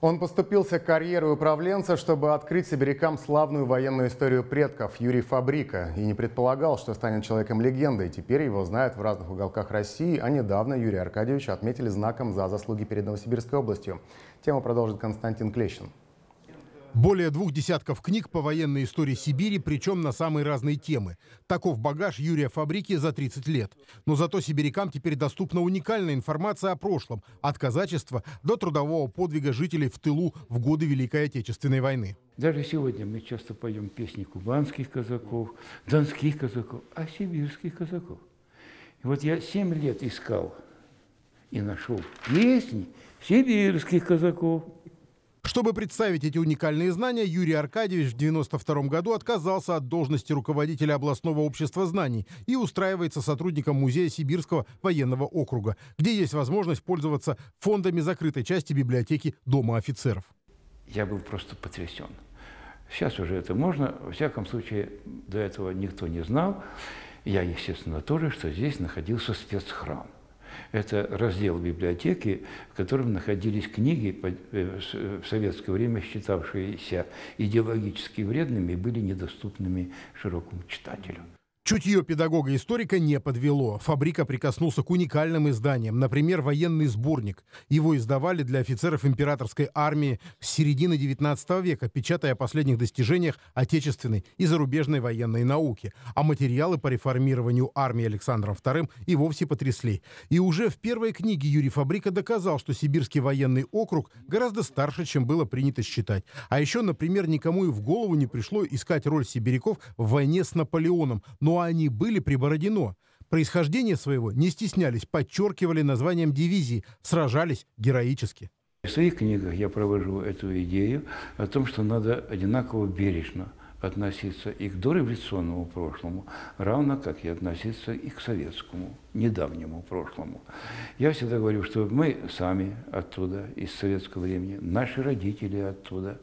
Он поступился карьерой управленца, чтобы открыть сибирякам славную военную историю предков Юрий Фабрика. И не предполагал, что станет человеком-легендой. Теперь его знают в разных уголках России, а недавно Юрия Аркадьевича отметили знаком за заслуги перед Новосибирской областью. Тему продолжит Константин Клещин. Более двух десятков книг по военной истории Сибири, причем на самые разные темы. Таков багаж Юрия Фабрики за 30 лет. Но зато сибирякам теперь доступна уникальная информация о прошлом, от казачества до трудового подвига жителей в тылу в годы Великой Отечественной войны. Даже сегодня мы часто поем песни кубанских казаков, донских казаков, а сибирских казаков. И вот я семь лет искал и нашел песни сибирских казаков – чтобы представить эти уникальные знания, Юрий Аркадьевич в 1992 году отказался от должности руководителя областного общества знаний и устраивается сотрудником Музея Сибирского военного округа, где есть возможность пользоваться фондами закрытой части библиотеки Дома офицеров. Я был просто потрясен. Сейчас уже это можно, во всяком случае, до этого никто не знал. Я, естественно, тоже, что здесь находился спецхрам. Это раздел библиотеки, в котором находились книги, э, э, в советское время считавшиеся идеологически вредными, и были недоступными широкому читателю. Чутье педагога-историка не подвело. Фабрика прикоснулся к уникальным изданиям, например, военный сборник. Его издавали для офицеров императорской армии с середины XIX века, печатая о последних достижениях отечественной и зарубежной военной науки. А материалы по реформированию армии Александром II и вовсе потрясли. И уже в первой книге Юрий Фабрика доказал, что Сибирский военный округ гораздо старше, чем было принято считать. А еще, например, никому и в голову не пришло искать роль сибиряков в войне с Наполеоном, но они были при Бородино. Происхождение своего не стеснялись, подчеркивали названием дивизии, сражались героически. В своих книгах я провожу эту идею о том, что надо одинаково бережно относиться и к дореволюционному прошлому, равно как и относиться и к советскому, недавнему прошлому. Я всегда говорю, что мы сами оттуда, из советского времени, наши родители оттуда.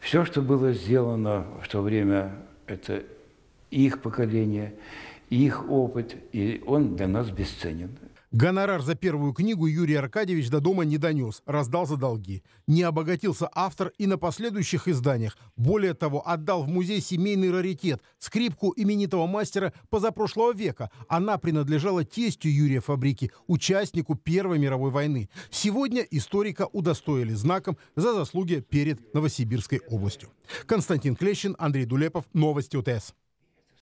Все, что было сделано в то время, это их поколение, их опыт, и он для нас бесценен. Гонорар за первую книгу Юрий Аркадьевич до дома не донес, раздал за долги. Не обогатился автор и на последующих изданиях. Более того, отдал в музей семейный раритет – скрипку именитого мастера позапрошлого века. Она принадлежала тестью Юрия Фабрики, участнику Первой мировой войны. Сегодня историка удостоили знаком за заслуги перед Новосибирской областью. Константин Клещин, Андрей Дулепов, Новости УТС.